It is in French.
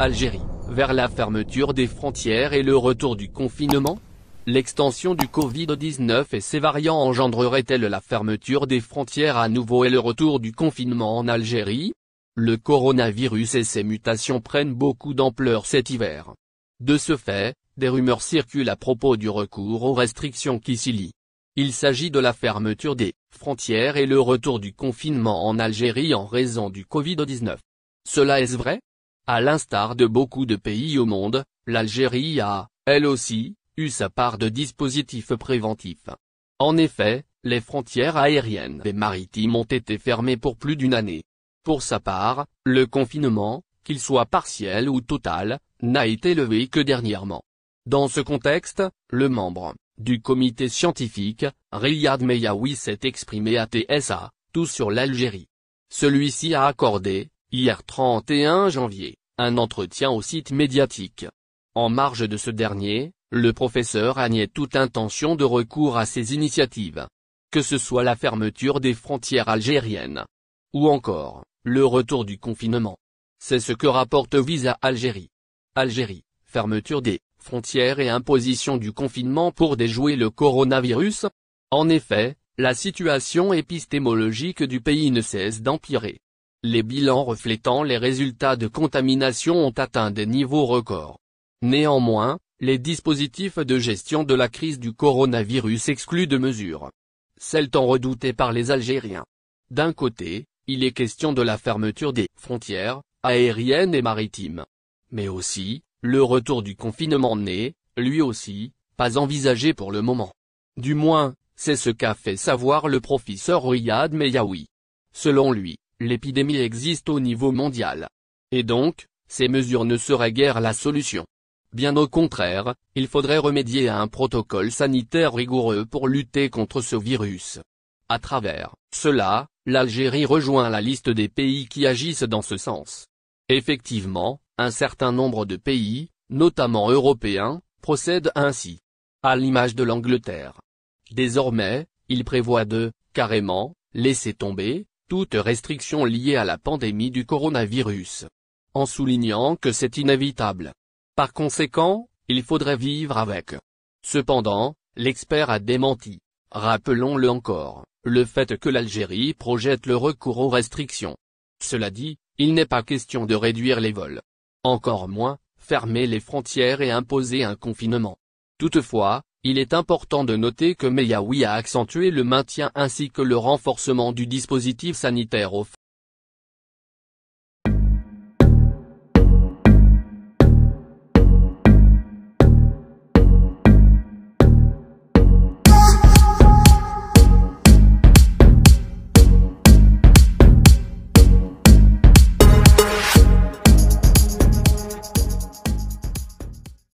Algérie, vers la fermeture des frontières et le retour du confinement L'extension du Covid-19 et ses variants engendrerait-elle la fermeture des frontières à nouveau et le retour du confinement en Algérie Le coronavirus et ses mutations prennent beaucoup d'ampleur cet hiver. De ce fait, des rumeurs circulent à propos du recours aux restrictions qui s'y lient. Il s'agit de la fermeture des frontières et le retour du confinement en Algérie en raison du Covid-19. Cela est-ce vrai à l'instar de beaucoup de pays au monde, l'Algérie a, elle aussi, eu sa part de dispositifs préventifs. En effet, les frontières aériennes et maritimes ont été fermées pour plus d'une année. Pour sa part, le confinement, qu'il soit partiel ou total, n'a été levé que dernièrement. Dans ce contexte, le membre du comité scientifique, Riyad meyawi s'est exprimé à TSA, tout sur l'Algérie. Celui-ci a accordé, hier 31 janvier, un entretien au site médiatique. En marge de ce dernier, le professeur a nié toute intention de recours à ces initiatives. Que ce soit la fermeture des frontières algériennes, ou encore, le retour du confinement. C'est ce que rapporte Visa Algérie. Algérie, fermeture des frontières et imposition du confinement pour déjouer le coronavirus En effet, la situation épistémologique du pays ne cesse d'empirer. Les bilans reflétant les résultats de contamination ont atteint des niveaux records. Néanmoins, les dispositifs de gestion de la crise du coronavirus excluent de mesures. Celles tant redoutées par les Algériens. D'un côté, il est question de la fermeture des frontières, aériennes et maritimes. Mais aussi, le retour du confinement n'est, lui aussi, pas envisagé pour le moment. Du moins, c'est ce qu'a fait savoir le professeur Riyad Meyaoui. Selon lui, l'épidémie existe au niveau mondial. Et donc, ces mesures ne seraient guère la solution. Bien au contraire, il faudrait remédier à un protocole sanitaire rigoureux pour lutter contre ce virus. À travers cela, l'Algérie rejoint la liste des pays qui agissent dans ce sens. Effectivement, un certain nombre de pays, notamment européens, procèdent ainsi. À l'image de l'Angleterre. Désormais, il prévoit de, carrément, laisser tomber, toute restriction liée à la pandémie du coronavirus. En soulignant que c'est inévitable. Par conséquent, il faudrait vivre avec. Cependant, l'expert a démenti. Rappelons-le encore, le fait que l'Algérie projette le recours aux restrictions. Cela dit, il n'est pas question de réduire les vols. Encore moins, fermer les frontières et imposer un confinement. Toutefois, il est important de noter que Meyaoui a accentué le maintien ainsi que le renforcement du dispositif sanitaire au